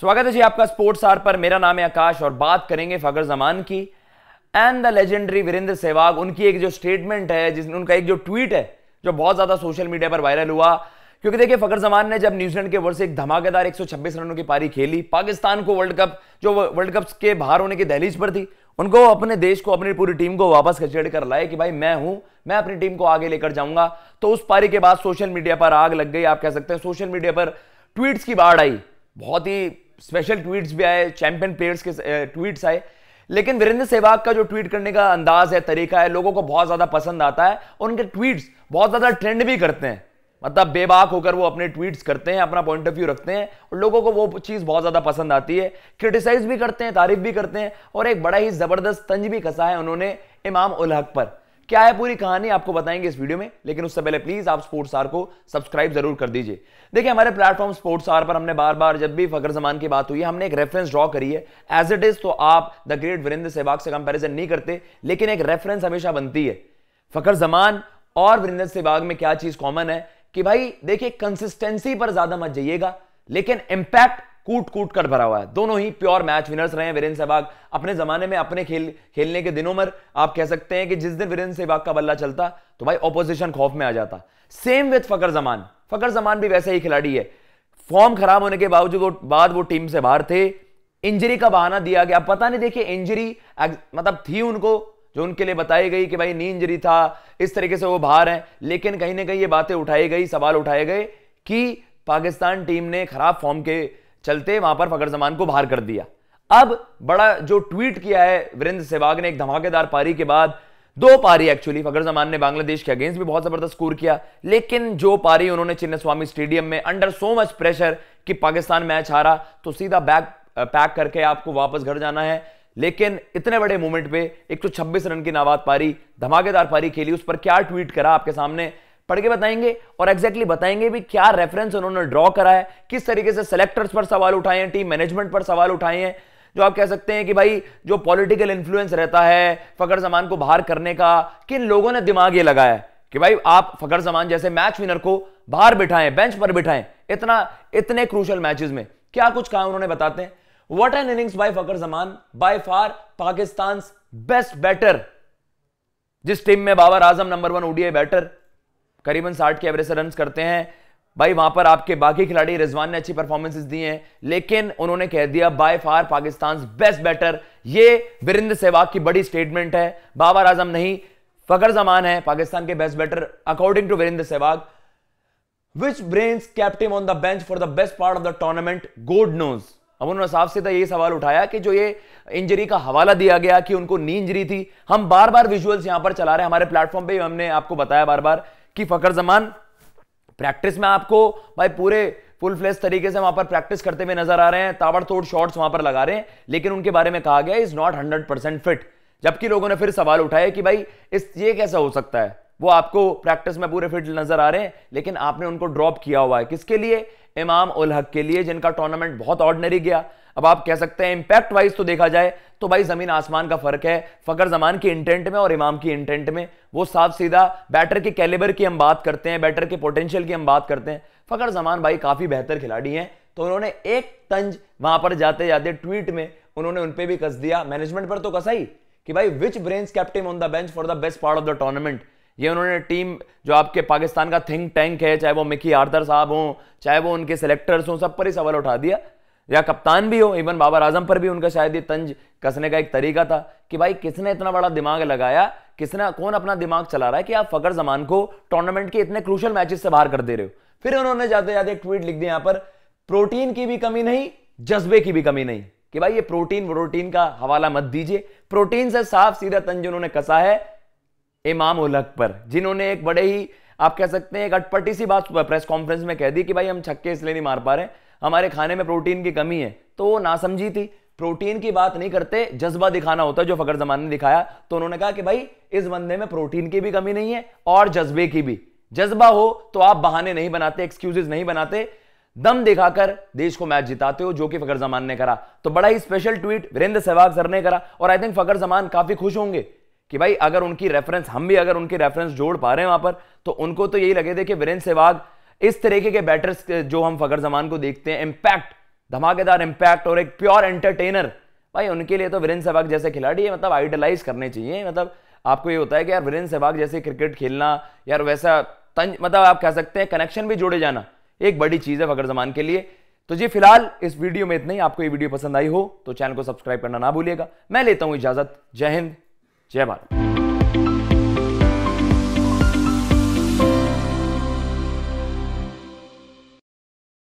स्वागत है जी आपका स्पोर्ट्स आर पर मेरा नाम है आकाश और बात करेंगे फखर जमान की and the legendary Virender Sehwag उनकी एक जो स्टेटमेंट है जिस उनका एक जो ट्वीट है जो बहुत ज़्यादा सोशल मीडिया पर वायरल हुआ क्योंकि देखिए फकर जमान ने जब न्यूजीलैंड के वर्ष एक धमाकेदार 126 रनों की पारी खेली पाकिस्तान को वर्ल्ड कप जो वर्ल्ड कप के बाहर होने की दहलीज पर थी उनको अपने देश को अपनी पूरी टीम को वापस खचेड़ कर लाए कि भाई मैं हूं मैं अपनी टीम को आगे लेकर जाऊंगा तो उस पारी के बाद सोशल मीडिया पर आग लग गई आप कह सकते हैं सोशल मीडिया पर ट्वीट्स की बाढ़ आई बहुत ही स्पेशल ट्वीट्स भी आए चैंपियन प्लेयर्स के ट्वीट्स आए लेकिन वीरेंद्र सहवाग का जो ट्वीट करने का अंदाज है तरीका है लोगों को बहुत ज़्यादा पसंद आता है और उनके ट्वीट्स बहुत ज़्यादा ट्रेंड भी करते हैं मतलब बेबाक होकर वो अपने ट्वीट्स करते हैं अपना पॉइंट ऑफ व्यू रखते हैं और लोगों को वो चीज़ बहुत ज़्यादा पसंद आती है क्रिटिसाइज भी करते हैं तारीफ भी करते हैं और एक बड़ा ही ज़बरदस्त तंज भी कसा है उन्होंने इमाम उल हक पर क्या है पूरी कहानी आपको बताएंगे इस वीडियो में लेकिन उससे पहले प्लीज आप स्पोर्ट्स आर को सब्सक्राइब जरूर कर दीजिए देखिए हमारे प्लेटफॉर्म स्पोर्ट्स आर पर हमने बार बार जब भी फकर जमान की बात हुई है हमने एक रेफरेंस ड्रॉ करी है एज इट इज तो आप द ग्रेट वीरेंद्र सहवाग से कंपेरिजन नहीं करते लेकिन एक रेफरेंस हमेशा बनती है फकर जमान और वीरेंद्र सहवाग में क्या चीज कॉमन है कि भाई देखिए कंसिस्टेंसी पर ज्यादा मत जाइएगा लेकिन इंपैक्ट कूट कूट कर भरा हुआ है दोनों ही प्योर मैच विनर्स रहे हैं वीरेंद्र सहवाग अपने जमाने में अपने खेल खेलने के दिनों में आप कह सकते हैं कि जिस दिन वीरेंद्र सहवाग का बल्ला चलता तो भाई ऑपोजिशन खौफ में आ जाता सेम विथ फकर जमान फकर जमान भी वैसे ही खिलाड़ी है फॉर्म खराब होने के बावजूद बाद वो टीम से बाहर थे इंजरी का बहाना दिया गया पता नहीं देखिए इंजरी मतलब थी उनको जो उनके लिए बताई गई कि भाई नी इंजरी था इस तरीके से वो बाहर हैं लेकिन कहीं ना कहीं ये बातें उठाई गई सवाल उठाए गए कि पाकिस्तान टीम ने खराब फॉर्म के चलते वहां पर फखर जमान को बाहर कर दिया अब बड़ा जो ट्वीट किया है वीरेंद्र सहवाग ने एक धमाकेदार पारी के बाद दो पारी एक्चुअली फखर जमान ने बांग्लादेश के अगेंस्ट भी बहुत जबरदस्त स्कोर किया लेकिन जो पारी उन्होंने चिन्नस्वामी स्टेडियम में अंडर सो मच प्रेशर कि पाकिस्तान मैच हारा तो सीधा बैक पैक करके आपको वापस घर जाना है लेकिन इतने बड़े मोमेंट पे 126 रन की नाबाद पारी धमाकेदार पारी खेली उस पर क्या ट्वीट करा आपके सामने पढ़ के बताएंगे और एग्जैक्टली exactly बताएंगे भी क्या रेफरेंस उन्होंने ड्रॉ करा है किस तरीके से सेलेक्टर्स पर सवाल उठाए हैं टीम मैनेजमेंट पर सवाल उठाए हैं जो आप कह सकते हैं कि भाई जो पॉलिटिकल इन्फ्लुएंस रहता है फकर जमान को बाहर करने का किन लोगों ने दिमाग ये लगाया है कि भाई आप फकर जमान जैसे मैच विनर को बाहर बिठाएं बेंच पर बिठाएं इतना इतने क्रूशल मैचेस में क्या कुछ कहा उन्होंने बताते हैं what an innings by Fakhar Zaman by far Pakistan best batter जिस टीम में Babar Azam number one ODI batter करीबन साठ के एवरेज से रन करते हैं भाई वहां पर आपके बाकी खिलाड़ी रिजवान ने अच्छी परफॉर्मेंसेस दी हैं लेकिन उन्होंने कह दिया by far Pakistan best batter ये वीरेंद्र सहवाग की बड़ी स्टेटमेंट है बाबर आजम नहीं फकर जमान है पाकिस्तान के best batter according to Virender Sehwag which brains captive on the bench for the best part of the tournament god knows अब उन्होंने साफ सीधा ये सवाल उठाया कि जो ये इंजरी का हवाला दिया गया कि उनको नी इंजरी थी हम बार बार विजुअल्स यहां पर चला रहे हैं हमारे प्लेटफॉर्म पे हमने आपको बताया बार बार कि फकर जमान प्रैक्टिस में आपको भाई पूरे फुल फ्लेस तरीके से वहां पर प्रैक्टिस करते हुए नजर आ रहे हैं ताबड़तोड़ शॉट्स वहां पर लगा रहे हैं लेकिन उनके बारे में कहा गया is not hundred percent fit जबकि लोगों ने फिर सवाल उठाया कि भाई इस ये कैसा हो सकता है वो आपको प्रैक्टिस में पूरे फिट नजर आ रहे हैं लेकिन आपने उनको ड्रॉप किया हुआ है किसके लिए इमाम उल हक के लिए जिनका टूर्नामेंट बहुत ऑर्डनरी गया अब आप कह सकते हैं इंपैक्ट वाइज तो देखा जाए तो भाई जमीन आसमान का फर्क है फकर जमान की इंटेंट में और इमाम की इंटेंट में वो साफ सीधा बैटर के कैलिबर की हम बात करते हैं बैटर के पोटेंशियल की हम बात करते हैं फकर जमान भाई काफी बेहतर खिलाड़ी हैं तो उन्होंने एक तंज वहां पर जाते जाते ट्वीट में उन्होंने उन पर भी कस दिया मैनेजमेंट पर तो कसा ही कि भाई which brains captain on the bench for the best part of the tournament ये उन्होंने टीम जो आपके पाकिस्तान का थिंक टैंक है चाहे वो मिकी आर्थर साहब हों चाहे वो उनके सेलेक्टर्स हों सब पर ही सवाल उठा दिया या कप्तान भी हो इवन बाबर आजम पर भी उनका शायद ये तंज कसने का एक तरीका था कि भाई किसने इतना बड़ा दिमाग लगाया किसने कौन अपना दिमाग चला रहा है कि आप फकर जमान को टूर्नामेंट के इतने क्रूशल मैचेस से बाहर कर दे रहे हो फिर उन्होंने ज्यादा ज्यादा एक ट्वीट लिख दिया यहां पर प्रोटीन की भी कमी नहीं जज्बे की भी कमी नहीं कि भाई ये प्रोटीन प्रोटीन का हवाला मत दीजिए प्रोटीन से साफ सीधा तंज उन्होंने कसा है इमाम उलक पर जिन्होंने एक बड़े ही आप कह सकते हैं एक अटपटी सी बात प्रेस कॉन्फ्रेंस में कह दी कि भाई हम छक्के इसलिए नहीं मार पा रहे हमारे खाने में प्रोटीन की कमी है तो वो ना समझी थी प्रोटीन की बात नहीं करते जज्बा दिखाना होता है जो फकर जमान ने दिखाया तो उन्होंने कहा कि भाई इस बंदे में प्रोटीन की भी कमी नहीं है और जज्बे की भी जज्बा हो तो आप बहाने नहीं बनाते एक्सक्यूजेज नहीं बनाते दम दिखाकर देश को मैच जिताते हो जो कि फकर जमान ने करा तो बड़ा ही special tweet Virender Sehwag sir ने करा और आई थिंक फकर जमान काफी खुश होंगे कि भाई अगर उनकी रेफरेंस हम भी अगर उनकी रेफरेंस जोड़ पा रहे हैं वहां पर तो उनको तो यही लगे थे कि वीरेंद्र सहवाग इस तरीके के बैटर्स जो हम फकर जमान को देखते हैं इंपैक्ट धमाकेदार इंपैक्ट और एक प्योर एंटरटेनर भाई उनके लिए तो वीरेंद्र सहवाग जैसे खिलाड़ी है मतलब आइडलाइज करने चाहिए मतलब आपको ये होता है कि यार वीरेंद्र सहवाग जैसे क्रिकेट खेलना यार वैसा तंज मतलब आप कह सकते हैं कनेक्शन भी जोड़े जाना एक बड़ी चीज़ है फकर जमान के लिए तो जी फिलहाल इस वीडियो में इतना ही आपको ये वीडियो पसंद आई हो तो चैनल को सब्सक्राइब करना ना भूलिएगा मैं लेता हूँ इजाज़त जय हिंद जय भारत